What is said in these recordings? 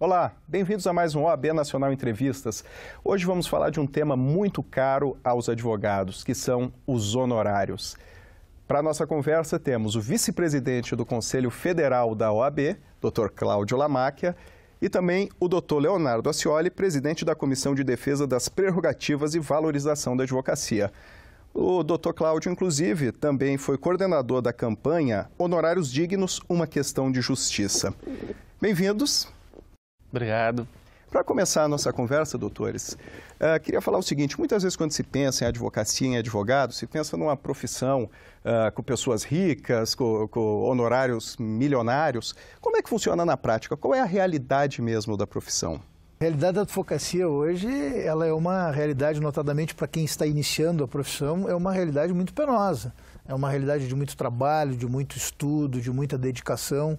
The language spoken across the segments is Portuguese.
Olá, bem-vindos a mais um OAB Nacional Entrevistas. Hoje vamos falar de um tema muito caro aos advogados, que são os honorários. Para a nossa conversa temos o vice-presidente do Conselho Federal da OAB, Dr. Cláudio Lamáquia, e também o Dr. Leonardo Assioli, presidente da Comissão de Defesa das Prerrogativas e Valorização da Advocacia. O Dr. Cláudio, inclusive, também foi coordenador da campanha Honorários Dignos, uma questão de justiça. Bem-vindos. Obrigado. Para começar a nossa conversa, doutores, uh, queria falar o seguinte: muitas vezes, quando se pensa em advocacia, em advogado, se pensa numa profissão uh, com pessoas ricas, com, com, honorários milionários. Como é que funciona na prática? Qual é a realidade mesmo da profissão? A realidade da advocacia hoje, ela é uma realidade, notadamente para quem está iniciando a profissão, é uma realidade muito penosa. É uma realidade de muito trabalho, de muito estudo, de muita dedicação.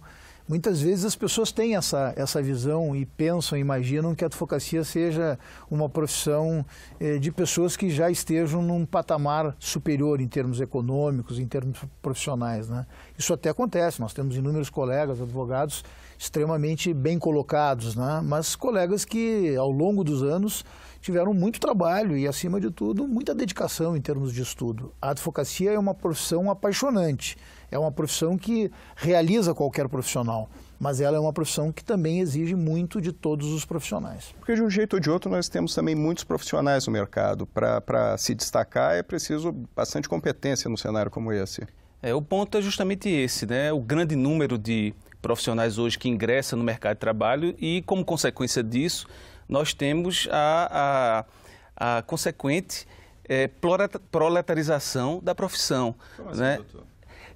Muitas vezes as pessoas têm essa, essa visão e pensam, imaginam que a advocacia seja uma profissão eh, de pessoas que já estejam num patamar superior em termos econômicos, em termos profissionais. Né? Isso até acontece, nós temos inúmeros colegas advogados extremamente bem colocados, né? mas colegas que ao longo dos anos tiveram muito trabalho e, acima de tudo, muita dedicação em termos de estudo. A advocacia é uma profissão apaixonante, é uma profissão que realiza qualquer profissional, mas ela é uma profissão que também exige muito de todos os profissionais. Porque, de um jeito ou de outro, nós temos também muitos profissionais no mercado. Para se destacar, é preciso bastante competência num cenário como esse. É, o ponto é justamente esse, né? O grande número de profissionais hoje que ingressam no mercado de trabalho e, como consequência disso, nós temos a, a, a consequente é, proletarização da profissão. Como assim, né? assim, doutor?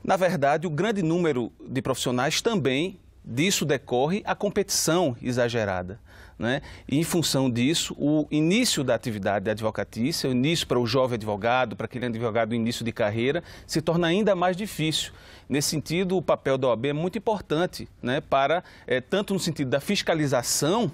Na verdade, o grande número de profissionais também disso decorre a competição exagerada. Né? E em função disso, o início da atividade advocatícia, o início para o jovem advogado, para aquele advogado início de carreira, se torna ainda mais difícil. Nesse sentido, o papel da OAB é muito importante, né? para, é, tanto no sentido da fiscalização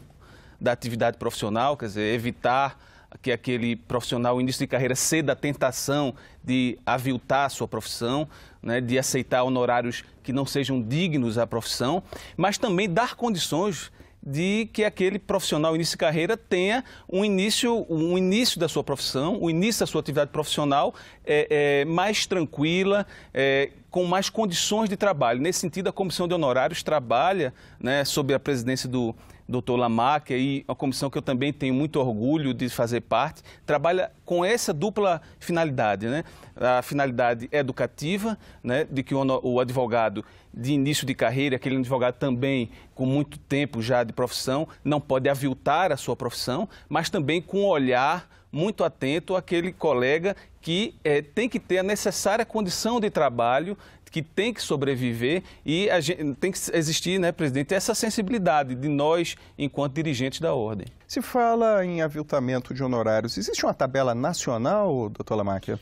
da atividade profissional, quer dizer, evitar que aquele profissional, início de carreira, ceda à tentação de aviltar a sua profissão, né, de aceitar honorários que não sejam dignos à profissão, mas também dar condições de que aquele profissional início de carreira tenha um início, um início da sua profissão, o um início da sua atividade profissional é, é mais tranquila, é, com mais condições de trabalho. Nesse sentido, a Comissão de Honorários trabalha, né, sob a presidência do doutor que e uma comissão que eu também tenho muito orgulho de fazer parte, trabalha com essa dupla finalidade, né? A finalidade educativa, né? De que o advogado de início de carreira, aquele advogado também com muito tempo já de profissão, não pode aviltar a sua profissão, mas também com olhar muito atento àquele colega que é, tem que ter a necessária condição de trabalho, que tem que sobreviver e gente, tem que existir, né, presidente, essa sensibilidade de nós enquanto dirigentes da ordem. Se fala em aviltamento de honorários, existe uma tabela nacional, doutor Lamáquia?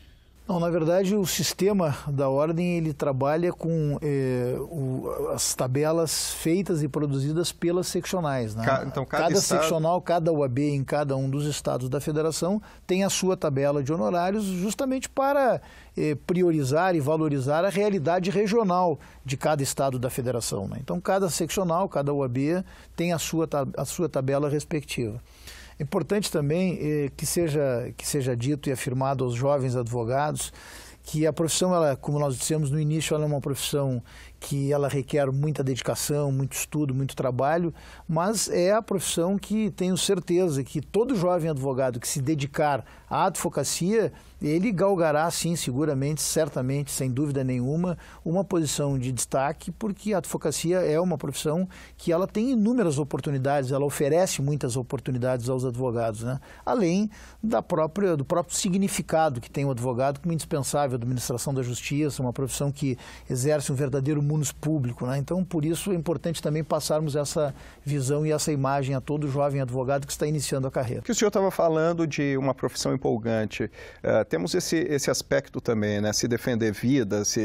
Não, na verdade, o sistema da ordem ele trabalha com eh, o, as tabelas feitas e produzidas pelas seccionais. Né? Ca então, cada, cada estado... seccional, cada UAB em cada um dos estados da federação tem a sua tabela de honorários justamente para eh, priorizar e valorizar a realidade regional de cada estado da federação. Né? Então, cada seccional, cada UAB tem a sua, a sua tabela respectiva. Importante também eh, que, seja, que seja dito e afirmado aos jovens advogados que a profissão, ela, como nós dissemos no início, ela é uma profissão que ela requer muita dedicação, muito estudo, muito trabalho, mas é a profissão que tenho certeza que todo jovem advogado que se dedicar à advocacia, ele galgará sim, seguramente, certamente, sem dúvida nenhuma, uma posição de destaque, porque a advocacia é uma profissão que ela tem inúmeras oportunidades, ela oferece muitas oportunidades aos advogados, né? além da própria, do próprio significado que tem o advogado como indispensável da administração da justiça, uma profissão que exerce um verdadeiro comuns público. Né? Então, por isso é importante também passarmos essa visão e essa imagem a todo jovem advogado que está iniciando a carreira. Que o senhor estava falando de uma profissão empolgante. Uh, temos esse, esse aspecto também, né? Se defender vida, se,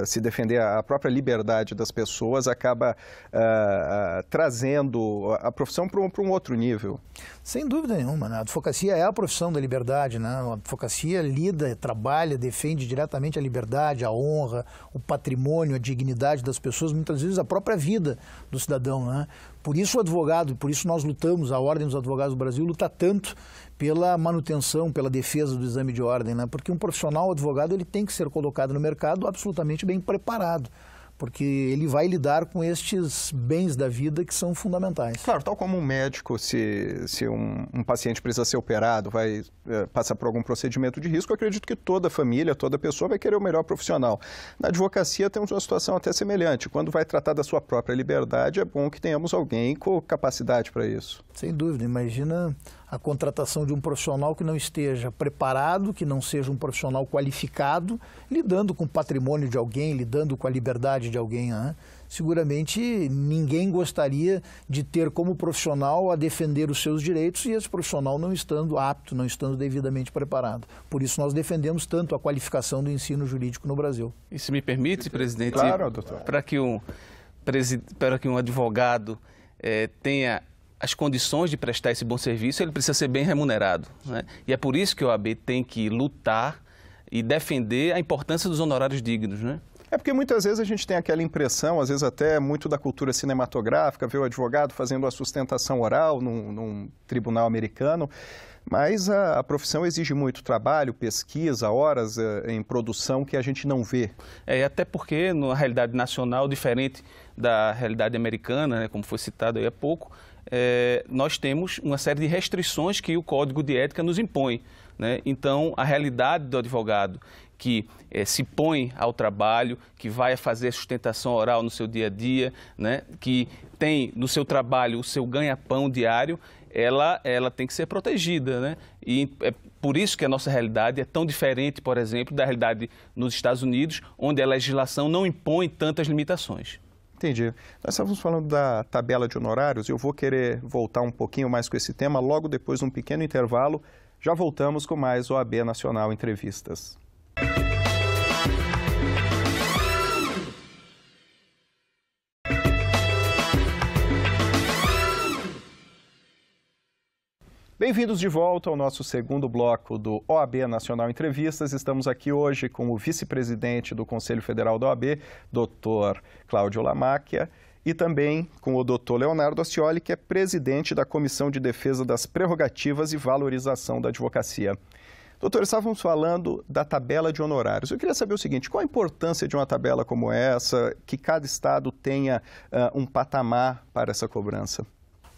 uh, se defender a própria liberdade das pessoas acaba uh, trazendo a profissão para um, um outro nível. Sem dúvida nenhuma. Né? A advocacia é a profissão da liberdade. Né? A advocacia lida, trabalha, defende diretamente a liberdade, a honra, o patrimônio, a dignidade dignidade das pessoas, muitas vezes a própria vida do cidadão. Né? Por isso o advogado, por isso nós lutamos, a Ordem dos Advogados do Brasil luta tanto pela manutenção, pela defesa do exame de ordem, né? porque um profissional advogado ele tem que ser colocado no mercado absolutamente bem preparado porque ele vai lidar com estes bens da vida que são fundamentais. Claro, tal como um médico, se, se um, um paciente precisa ser operado, vai é, passar por algum procedimento de risco, acredito que toda família, toda pessoa vai querer o melhor profissional. Na advocacia temos uma situação até semelhante. Quando vai tratar da sua própria liberdade, é bom que tenhamos alguém com capacidade para isso. Sem dúvida, imagina a contratação de um profissional que não esteja preparado, que não seja um profissional qualificado, lidando com o patrimônio de alguém, lidando com a liberdade de alguém. Né? Seguramente ninguém gostaria de ter como profissional a defender os seus direitos e esse profissional não estando apto, não estando devidamente preparado. Por isso nós defendemos tanto a qualificação do ensino jurídico no Brasil. E se me permite, presidente, claro, doutor. para que um para que um advogado eh, tenha as condições de prestar esse bom serviço, ele precisa ser bem remunerado. Né? E é por isso que o OAB tem que lutar e defender a importância dos honorários dignos. Né? É porque muitas vezes a gente tem aquela impressão, às vezes até muito da cultura cinematográfica, ver o advogado fazendo a sustentação oral num, num tribunal americano. Mas a, a, profissão exige muito trabalho, pesquisa, horas eh, em produção que a gente não vê. É, até porque, na realidade nacional, diferente da realidade americana, né, como foi citado aí há pouco, é, nós temos uma série de restrições que o Código de Ética nos impõe. Né? Então, a realidade do advogado que é, se põe ao trabalho, que vai fazer sustentação oral no seu dia a dia, né? que tem no seu trabalho o seu ganha-pão diário, ela, ela tem que ser protegida. Né? E é por isso que a nossa realidade é tão diferente, por exemplo, da realidade nos Estados Unidos, onde a legislação não impõe tantas limitações. Entendi. Nós estávamos falando da tabela de honorários, eu vou querer voltar um pouquinho mais com esse tema logo depois de um pequeno intervalo. Já voltamos com mais OAB Nacional Entrevistas. Bem-vindos de volta ao nosso segundo bloco do OAB Nacional Entrevistas. Estamos aqui hoje com o vice-presidente do Conselho Federal da OAB, doutor Cláudio Lamáquia, e também com o doutor Leonardo Ascioli, que é presidente da Comissão de Defesa das Prerrogativas e Valorização da Advocacia. Doutor, estávamos falando da tabela de honorários. Eu queria saber o seguinte: qual a importância de uma tabela como essa, que cada estado tenha uh, um patamar para essa cobrança?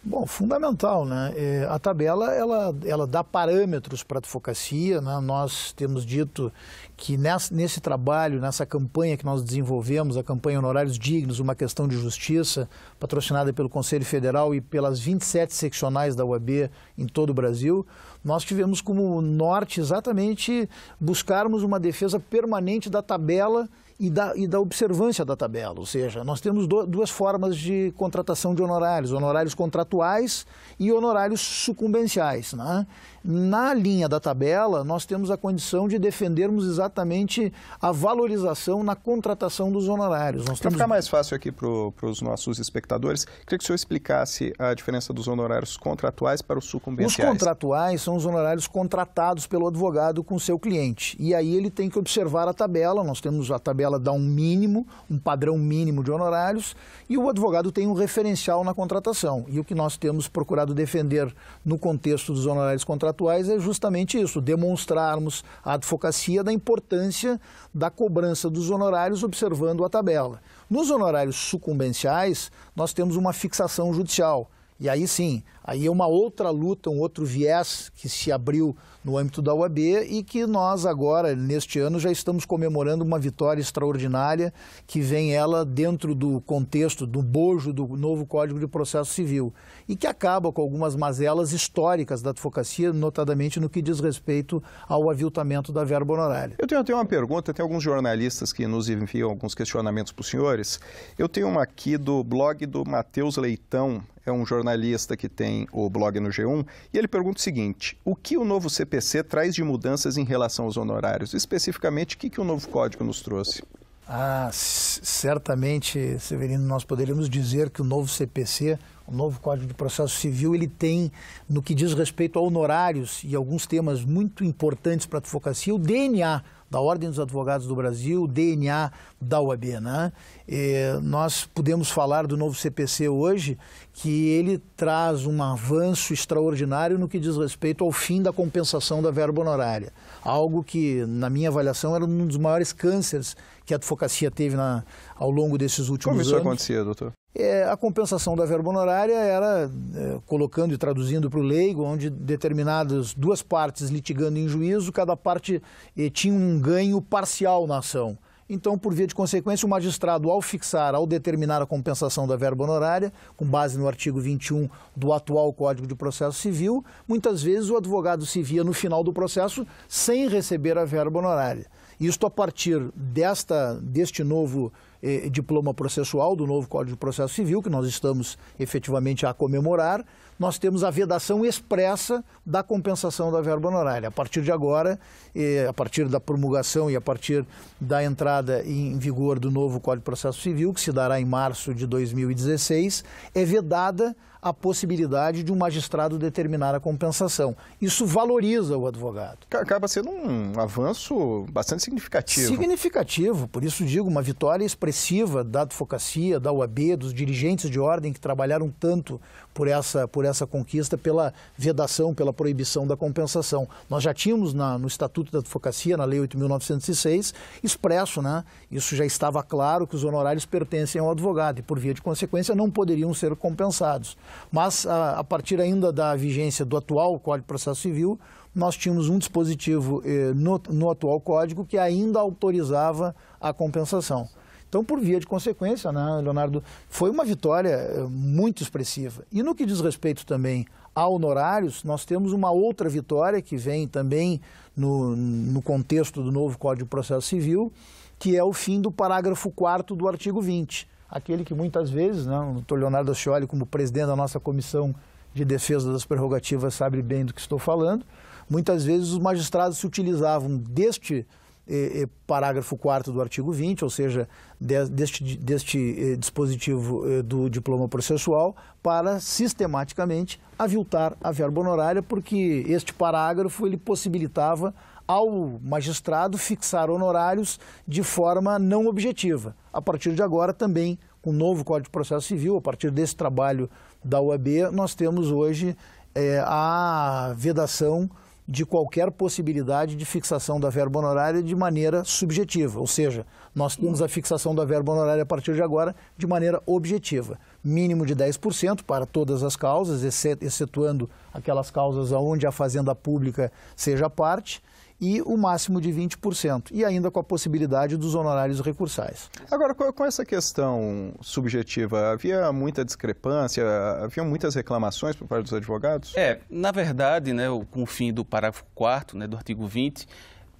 Bom, fundamental, né? É, a tabela ela, ela dá parâmetros para a advocacia. Né? Nós temos dito que nessa, nesse trabalho, nessa campanha que nós desenvolvemos, a campanha Honorários Dignos, uma questão de justiça, patrocinada pelo Conselho Federal e pelas 27 seccionais da UAB em todo o Brasil, nós tivemos como norte exatamente buscarmos uma defesa permanente da tabela e da, e da observância da tabela. Ou seja, nós temos do, duas formas de contratação de honorários: honorários contratuais e honorários sucumbenciais. Né? Na linha da tabela, nós temos a condição de defendermos exatamente a valorização na contratação dos honorários. Para temos... ficar mais fácil aqui para os nossos espectadores, queria que o senhor explicasse a diferença dos honorários contratuais para os sucumbenciais. Os contratuais são os honorários contratados pelo advogado com o seu cliente. E aí ele tem que observar a tabela. Nós temos a tabela dá um mínimo, um padrão mínimo de honorários, e o advogado tem um referencial na contratação. E o que nós temos procurado defender no contexto dos honorários contratuais atuais é justamente isso, demonstrarmos a advocacia da importância da cobrança dos honorários observando a tabela. Nos honorários sucumbenciais, nós temos uma fixação judicial. E aí sim, aí é uma outra luta, um outro viés que se abriu no âmbito da UAB e que nós agora, neste ano, já estamos comemorando uma vitória extraordinária que vem ela dentro do contexto do bojo do novo Código de Processo Civil e que acaba com algumas mazelas históricas da advocacia, notadamente no que diz respeito ao aviltamento da verba honorária. Eu tenho até uma pergunta, tem alguns jornalistas que nos enviam alguns questionamentos para os senhores. Eu tenho uma aqui do blog do Matheus Leitão, é um jornalista que tem o blog no G1, e ele pergunta o seguinte: o que o novo CPC traz de mudanças em relação aos honorários? Especificamente, o que, que o novo código nos trouxe? Ah, certamente, Severino, nós poderíamos dizer que o novo CPC, o novo Código de Processo Civil, ele tem, no que diz respeito a honorários e alguns temas muito importantes para a advocacia, o DNA da Ordem dos Advogados do Brasil, DNA da OAB. Né? E nós podemos falar do novo CPC hoje, que ele traz um avanço extraordinário no que diz respeito ao fim da compensação da verba honorária, algo que, na minha avaliação, era um dos maiores cânceres que a advocacia teve na, ao longo desses últimos Como anos. Como isso acontecia, doutor? É, a compensação da verba honorária era, é, colocando e traduzindo para o leigo, onde determinadas duas partes litigando em juízo, cada parte é, tinha um ganho parcial na ação. Então, por via de consequência, o magistrado, ao fixar, ao determinar a compensação da verba honorária, com base no artigo 21 do atual Código de Processo Civil, muitas vezes o advogado se via no final do processo sem receber a verba honorária. Isto a partir desta, deste novo eh, diploma processual, do novo Código de Processo Civil, que nós estamos efetivamente a comemorar, nós temos a vedação expressa da compensação da verba honorária. A partir de agora, eh, a partir da promulgação e a partir da entrada em vigor do novo Código de Processo Civil, que se dará em março de 2016, é vedada a possibilidade de um magistrado determinar a compensação. Isso valoriza o advogado. Acaba sendo um avanço bastante significativo. Significativo, por isso digo, uma vitória expressiva da advocacia, da UAB, dos dirigentes de ordem que trabalharam tanto por essa, por essa conquista, pela vedação, pela proibição da compensação. Nós já tínhamos na, no Estatuto da Advocacia, na Lei 8.906, expresso, né? Isso já estava claro que os honorários pertencem ao advogado e, por via de consequência, não poderiam ser compensados. Mas, a, ah, a partir ainda da vigência do atual Código de Processo Civil, nós tínhamos um dispositivo eh, no, no atual Código que ainda autorizava a compensação. Então, por via de consequência, né, Leonardo, foi uma vitória eh, muito expressiva. E no que diz respeito também a honorários, nós temos uma outra vitória que vem também no, no contexto do novo Código de Processo Civil, que é o fim do parágrafo 4 do artigo 20 aquele que muitas vezes, né, o doutor Leonardo Ascioli, como presidente da nossa comissão de defesa das prerrogativas, sabe bem do que estou falando, muitas vezes os magistrados se utilizavam deste eh, eh parágrafo 4 do artigo 20, ou seja, de, deste, deste eh, dispositivo eh, do diploma processual, para sistematicamente aviltar a verba honorária, porque este parágrafo ele possibilitava ao magistrado fixar honorários de forma não objetiva. A partir de agora, também, com o novo Código de Processo Civil, a partir desse trabalho da UAB, nós temos hoje é, a vedação de qualquer possibilidade de fixação da verba honorária de maneira subjetiva, ou seja, nós temos a fixação da verba honorária a partir de agora de maneira objetiva, mínimo de 10% para todas as causas, excetuando aquelas causas onde a fazenda pública seja parte, e o máximo de 20%, e ainda com a possibilidade dos honorários recursais. Agora, com essa questão subjetiva, havia muita discrepância, havia muitas reclamações por parte dos advogados? É, na verdade, né, com o fim do parágrafo 4 né, do artigo 20,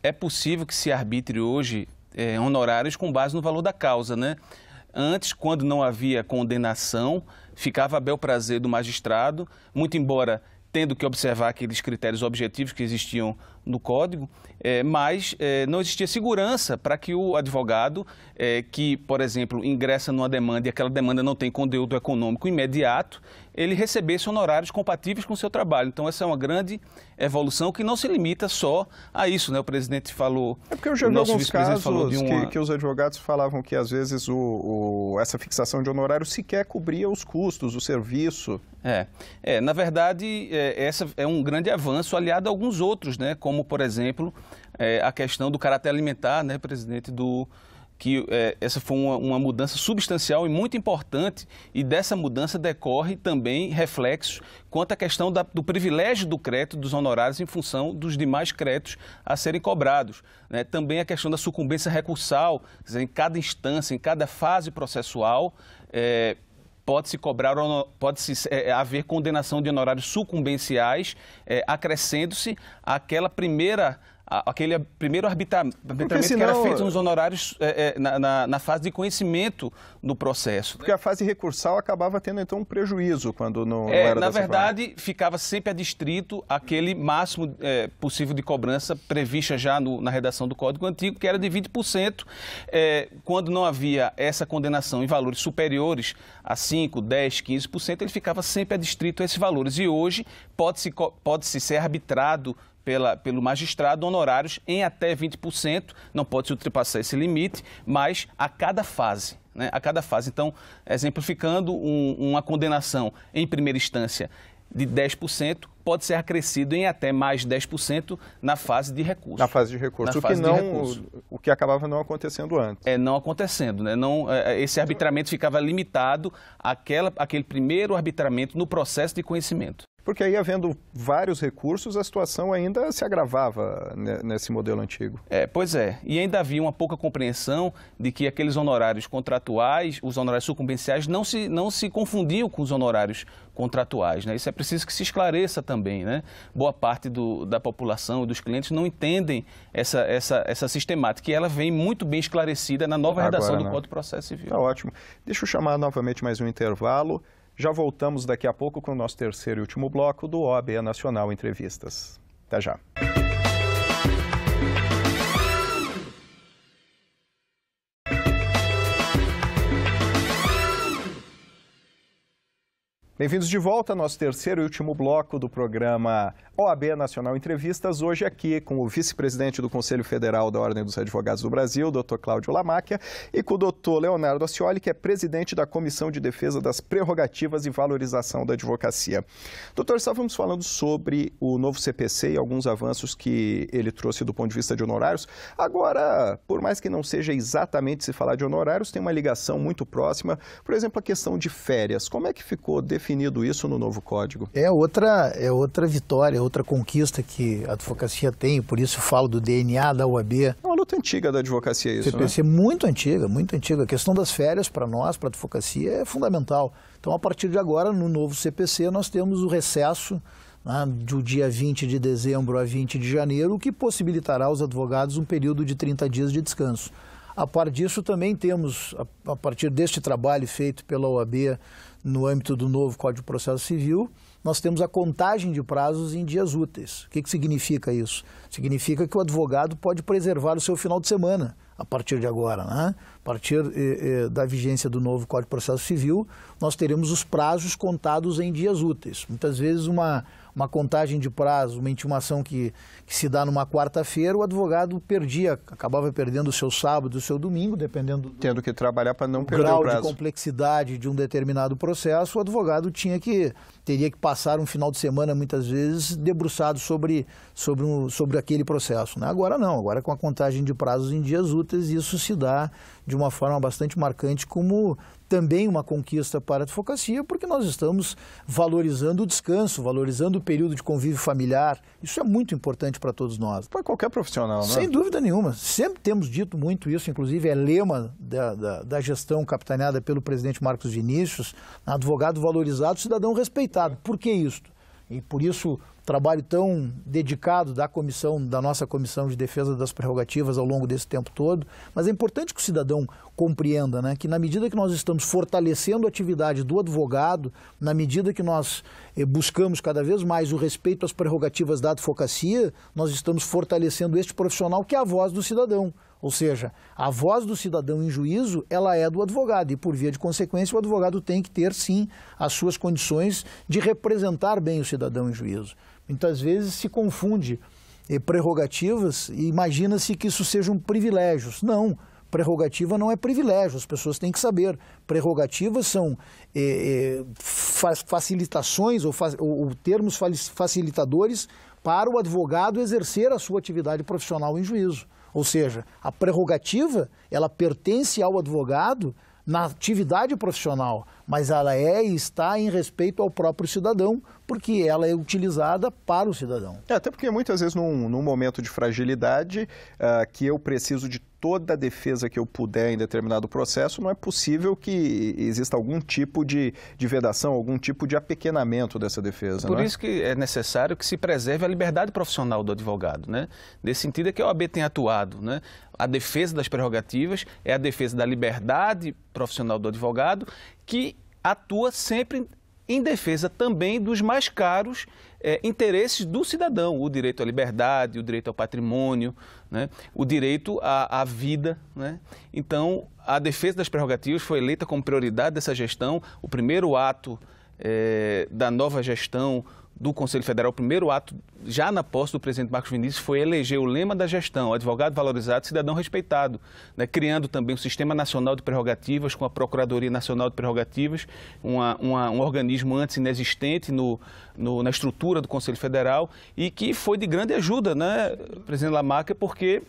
é possível que se arbitre hoje é, honorários com base no valor da causa, né? Antes, quando não havia condenação, ficava a bel prazer do magistrado, muito embora tendo que observar aqueles critérios objetivos que existiam do Código, é, mas é, não existia segurança para que o advogado é, que, por exemplo, ingressa numa demanda e aquela demanda não tem conteúdo econômico imediato, ele recebesse honorários compatíveis com o seu trabalho. Então, essa é uma grande evolução que não se limita só a isso. Né? O presidente falou... É porque eu já vi alguns casos uma... que, que, os advogados falavam que, às vezes, o, o, essa fixação de honorário sequer cobria os custos, o serviço. É, é na verdade, é, essa é um grande avanço aliado a alguns outros, né? Como como, por exemplo, é, a questão do caráter alimentar, né, presidente, do que é, essa foi uma, uma, mudança substancial e muito importante, e dessa mudança decorre também reflexos quanto à questão da, do privilégio do crédito, dos honorários, em função dos demais créditos a serem cobrados. Né? Também a questão da sucumbência recursal, dizer, em cada instância, em cada fase processual, é, pode-se cobrar, pode-se é, é, haver condenação de honorários sucumbenciais, é, acrescendo-se àquela primeira aquele primeiro arbitramento senão... que era feito nos honorários é, é, na, na, na, fase de conhecimento do processo. Porque né? a fase recursal acabava tendo então um prejuízo quando não, é, não era Na verdade, forma. ficava sempre adstrito aquele máximo é, possível de cobrança prevista já no, na redação do Código Antigo, que era de 20%, é, quando não havia essa condenação em valores superiores a 5, 10, 15%, ele ficava sempre adstrito a esses valores. E hoje pode-se pode -se ser arbitrado pela, pelo magistrado honorários em até 20%, não pode se ultrapassar esse limite, mas a cada fase. Né, a cada fase. Então, exemplificando um, uma condenação em primeira instância de 10%, pode ser acrescido em até mais 10% na fase de recurso. Na fase de recurso, na o que, não, o que acabava não acontecendo antes. É, não acontecendo. Né? Não, é, é, esse arbitramento ficava limitado àquela, àquele primeiro arbitramento no processo de conhecimento. Porque aí, havendo vários recursos, a situação ainda se agravava nesse modelo antigo. É, pois é. E ainda havia uma pouca compreensão de que aqueles honorários contratuais, os honorários sucumbenciais, não se, não se confundiam com os honorários contratuais. Né? Isso é preciso que se esclareça também também. Né? Boa parte do, da população, e dos clientes, não entendem essa, essa, essa sistemática e ela vem muito bem esclarecida na nova redação Agora, do né? Código de Processo Civil. Tá ótimo. Deixa eu chamar novamente mais um intervalo. Já voltamos daqui a pouco com o nosso terceiro e último bloco do OAB Nacional Entrevistas. Até já. Bem-vindos de volta ao nosso terceiro e último bloco do programa OAB Nacional Entrevistas. Hoje aqui com o vice-presidente do Conselho Federal da Ordem dos Advogados do Brasil, Dr. Cláudio Lamáquia, e com o Dr. Leonardo Ascioli, que é presidente da Comissão de Defesa das Prerrogativas e Valorização da Advocacia. Doutor, estávamos falando sobre o novo CPC e alguns avanços que ele trouxe do ponto de vista de honorários. Agora, por mais que não seja exatamente se falar de honorários, tem uma ligação muito próxima. Por exemplo, a questão de férias. Como é que ficou definido? definido isso no novo código. É outra, é outra vitória, é outra conquista que a advocacia tem, por isso falo do DNA da UAB. É uma luta antiga da advocacia isso, CPC né? muito antiga, muito antiga. A questão das férias para nós, para a advocacia, é fundamental. Então, a partir de agora, no novo CPC, nós temos o recesso né, do dia 20 de dezembro a 20 de janeiro, o que possibilitará aos advogados um período de 30 dias de descanso. A par disso, também temos, a, partir deste trabalho feito pela OAB no âmbito do novo Código de Processo Civil, nós temos a contagem de prazos em dias úteis. O que, que significa isso? Significa que o advogado pode preservar o seu final de semana a partir de agora. Né? A partir eh, eh da vigência do novo Código de Processo Civil, nós teremos os prazos contados em dias úteis. Muitas vezes uma uma contagem de prazo, uma intimação que, que se dá numa quarta-feira, o advogado perdia, acabava perdendo o seu sábado, o seu domingo, dependendo do tendo que trabalhar para não perder grau o grau de complexidade de um determinado processo, o advogado tinha que teria que passar um final de semana, muitas vezes, debruçado sobre, sobre, um, sobre aquele processo. Né? Agora não, agora com a contagem de prazos em dias úteis, isso se dá de uma forma bastante marcante como também uma conquista para a advocacia, porque nós estamos valorizando o descanso, valorizando o período de convívio familiar. Isso é muito importante para todos nós. Para qualquer profissional, né? Sem dúvida nenhuma. Sempre temos dito muito isso, inclusive é lema da, da, da gestão capitaneada pelo presidente Marcos Vinícius, advogado valorizado, cidadão respeitado respeitado. Por que isso? E por isso o trabalho tão dedicado da comissão, da nossa comissão de defesa das prerrogativas ao longo desse tempo todo. Mas é importante que o cidadão compreenda, né, que na medida que nós estamos fortalecendo a atividade do advogado, na medida que nós eh, buscamos cada vez mais o respeito às prerrogativas da advocacia, nós estamos fortalecendo este profissional que é a voz do cidadão. Ou seja, a voz do cidadão em juízo, ela é do advogado e por via de consequência o advogado tem que ter sim as suas condições de representar bem o cidadão em juízo. Muitas vezes se confunde eh, prerrogativas e imagina-se que isso sejam privilégios. Não, prerrogativa não é privilégio, as pessoas têm que saber. Prerrogativas são é, é, facilitações ou, ou, termos facilitadores para o advogado exercer a sua atividade profissional em juízo. Ou seja, a prerrogativa, ela pertence ao advogado na atividade profissional, mas ela é e está em respeito ao próprio cidadão, porque ela é utilizada para o cidadão. É, até porque muitas vezes num, num momento de fragilidade uh, que eu preciso de toda a defesa que eu puder em determinado processo, não é possível que exista algum tipo de, de vedação, algum tipo de apequenamento dessa defesa. Por é? isso que é necessário que se preserve a liberdade profissional do advogado. Né? Nesse sentido é que a OAB tem atuado. Né? A defesa das prerrogativas é a defesa da liberdade profissional do advogado que atua sempre em defesa também dos mais caros é, interesses do cidadão, o direito à liberdade, o direito ao patrimônio, né, o direito à, à vida. Né? Então, a defesa das prerrogativas foi eleita como prioridade dessa gestão. O primeiro ato é, da nova gestão do Conselho Federal, o primeiro ato, já na posse do presidente Marcos Vinícius, foi eleger o lema da gestão, advogado valorizado, cidadão respeitado, né? criando também o Sistema Nacional de Prerrogativas, com a Procuradoria Nacional de Prerrogativas, uma, uma, um organismo antes inexistente no, no, na estrutura do Conselho Federal e que foi de grande ajuda, né, presidente Lamarca, porque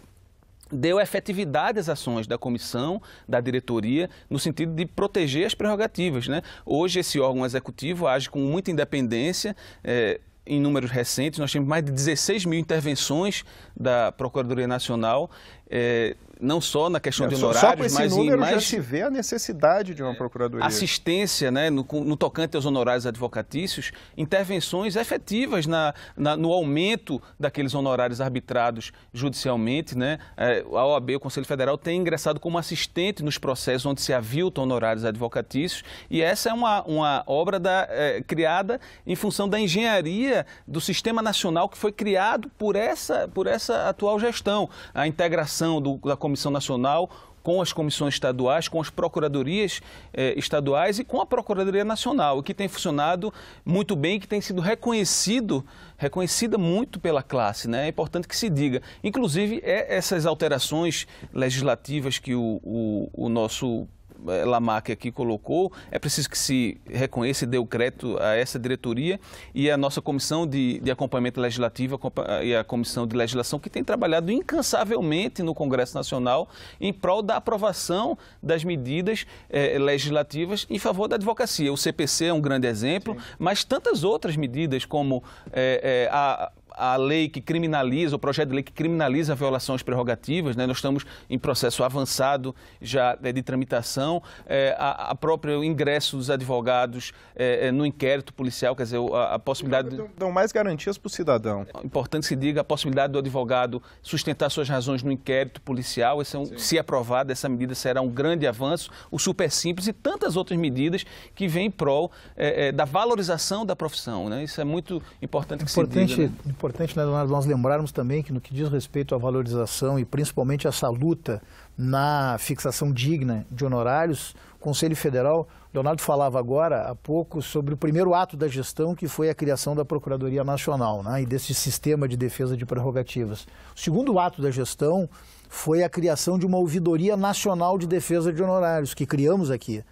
deu efetividade às ações da comissão, da diretoria, no sentido de proteger as prerrogativas. Né? Hoje, esse órgão executivo age com muita independência. É, em números recentes, nós temos mais de 16 mil intervenções da Procuradoria Nacional é, não só na questão é, de honorários, só mas em mais... já se vê a necessidade de uma é, procuradoria. Assistência, né, no, no tocante aos honorários advocatícios, intervenções efetivas na, na, no aumento daqueles honorários arbitrados judicialmente, né? É, a OAB, o Conselho Federal, tem ingressado como assistente nos processos onde se aviltam honorários advocatícios e essa é uma, uma obra da, é, criada em função da engenharia do sistema nacional que foi criado por essa, por essa atual gestão. A integração articulação do, da Comissão Nacional com as comissões estaduais, com as procuradorias eh, estaduais e com a Procuradoria Nacional, que tem funcionado muito bem, que tem sido reconhecido, reconhecida muito pela classe, né? É importante que se diga. Inclusive, é essas alterações legislativas que o, o, o nosso eh, Lamarck aqui colocou, é preciso que se reconheça e dê o crédito a essa diretoria e a nossa comissão de, de acompanhamento legislativo eh, e a comissão de legislação que tem trabalhado incansavelmente no Congresso Nacional em prol da aprovação das medidas eh, legislativas em favor da advocacia. O CPC é um grande exemplo, Sim. mas tantas outras medidas como a a lei que criminaliza, o projeto de lei que criminaliza a violação às prerrogativas, né? nós estamos em processo avançado já né, de tramitação, é, a, a próprio ingresso dos advogados é, é no inquérito policial, quer dizer, a, a possibilidade... Dão, então, dão mais garantias para o cidadão. É importante se diga a possibilidade do advogado sustentar suas razões no inquérito policial, esse é um, se aprovada essa medida será um grande avanço, o super simples e tantas outras medidas que vêm em prol é, é da valorização da profissão, né? isso é muito importante que importante, se diga. Né? importante, né, Leonardo, nós lembrarmos também que no que diz respeito à valorização e principalmente essa luta na fixação digna de honorários, o Conselho Federal, Leonardo falava agora há pouco sobre o primeiro ato da gestão, que foi a criação da Procuradoria Nacional né, e desse sistema de defesa de prerrogativas. O segundo ato da gestão foi a criação de uma Ouvidoria Nacional de Defesa de Honorários, que criamos aqui.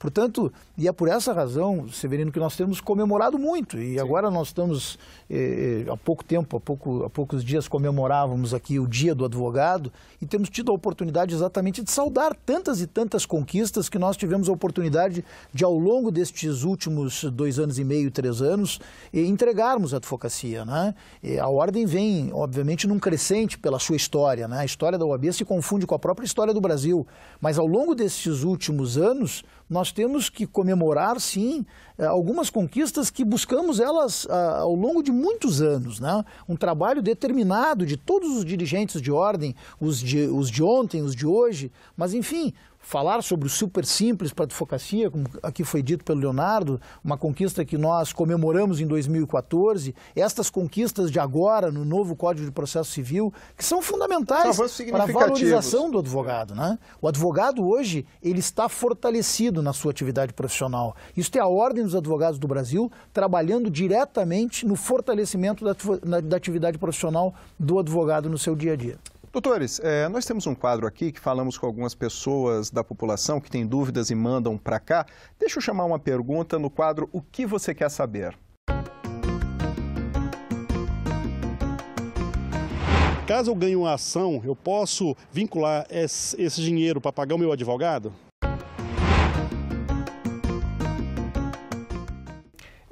Portanto, e é por essa razão, Severino, que nós temos comemorado muito. E Sim. agora nós estamos, eh, eh, há pouco tempo, há, pouco, há poucos dias, comemorávamos aqui o Dia do Advogado e temos tido a oportunidade exatamente de saudar tantas e tantas conquistas que nós tivemos a oportunidade de, ao longo destes últimos dois anos e meio, três anos, eh, entregarmos a advocacia. Né? Eh, a ordem vem, obviamente, num crescente pela sua história. Né? A história da OAB se confunde com a própria história do Brasil. Mas ao longo destes últimos anos, nós temos que comemorar, sim, eh, algumas conquistas que buscamos elas ah, ao longo de muitos anos. Né? Um trabalho determinado de todos os dirigentes de ordem, os de, os de ontem, os de hoje, mas enfim, falar sobre o super simples para a advocacia, como aqui foi dito pelo Leonardo, uma conquista que nós comemoramos em 2014, estas conquistas de agora no novo Código de Processo Civil, que são fundamentais para a valorização do advogado. Né? O advogado hoje ele está fortalecido na sua atividade profissional. Isso é a Ordem dos Advogados do Brasil trabalhando diretamente no fortalecimento da, da atividade profissional do advogado no seu dia a dia. Doutores, é, nós temos um quadro aqui que falamos com algumas pessoas da população que têm dúvidas e mandam para cá. Deixa eu chamar uma pergunta no quadro O que você quer saber? Caso eu ganhe uma ação, eu posso vincular esse dinheiro para pagar o meu advogado?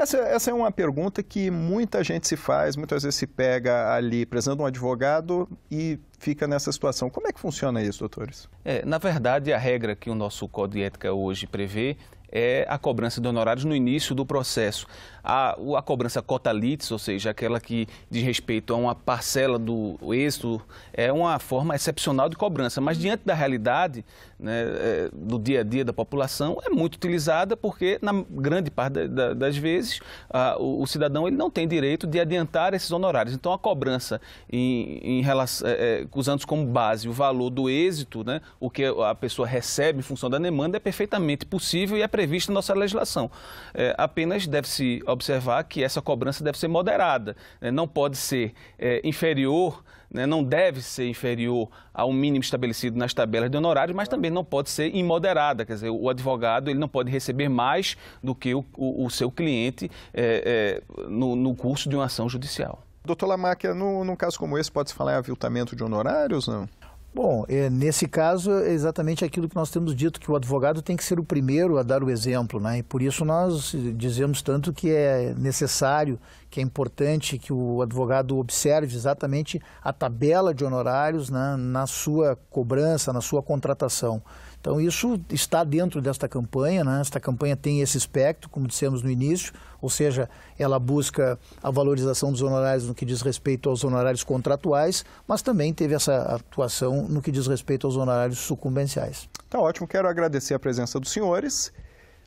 Essa, essa é uma pergunta que muita gente se faz, muitas vezes se pega ali, precisando de um advogado e fica nessa situação. Como é que funciona isso, doutores? É, na verdade, a regra que o nosso Código de Ética hoje prevê é a cobrança de honorários no início do processo. A, a cobrança cota litis, ou seja, aquela que diz respeito a uma parcela do êxito, é uma forma excepcional de cobrança, mas diante da realidade né, é, do dia a dia da população, é muito utilizada porque, na grande parte das vezes, a, o, o, cidadão ele não tem direito de adiantar esses honorários. Então, a cobrança, em, em relação, é, usando é, como base o valor do êxito, né, o que a pessoa recebe em função da demanda, é perfeitamente possível e é prevista na nossa legislação. É, apenas deve-se observar que essa cobrança deve ser moderada, né? não pode ser é, inferior né? não deve ser inferior ao mínimo estabelecido nas tabelas de honorários, mas também não pode ser imoderada, quer dizer, o advogado ele não pode receber mais do que o, o seu cliente é, é, no, no curso de uma ação judicial. Doutor Lamáquia, num caso como esse, pode-se falar em aviltamento de honorários, não? Bom, é, nesse caso é exatamente aquilo que nós temos dito, que o advogado tem que ser o primeiro a dar o exemplo, né? E por isso nós dizemos tanto que é necessário, que é importante que o advogado observe exatamente a tabela de honorários né, na sua cobrança, na sua contratação. Então isso está dentro desta campanha, né? esta campanha tem esse espectro, como dissemos no início, ou seja, ela busca a valorização dos honorários no que diz respeito aos honorários contratuais, mas também teve essa atuação no que diz respeito aos honorários sucumbenciais. Tá ótimo, quero agradecer a presença dos senhores.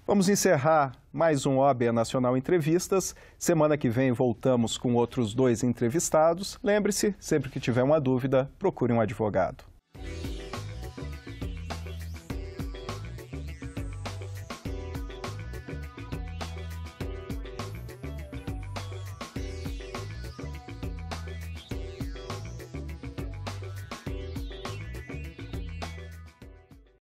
Vamos encerrar mais um OAB Nacional Entrevistas. Semana que vem voltamos com outros dois entrevistados. Lembre-se, sempre que tiver uma dúvida, procure um advogado.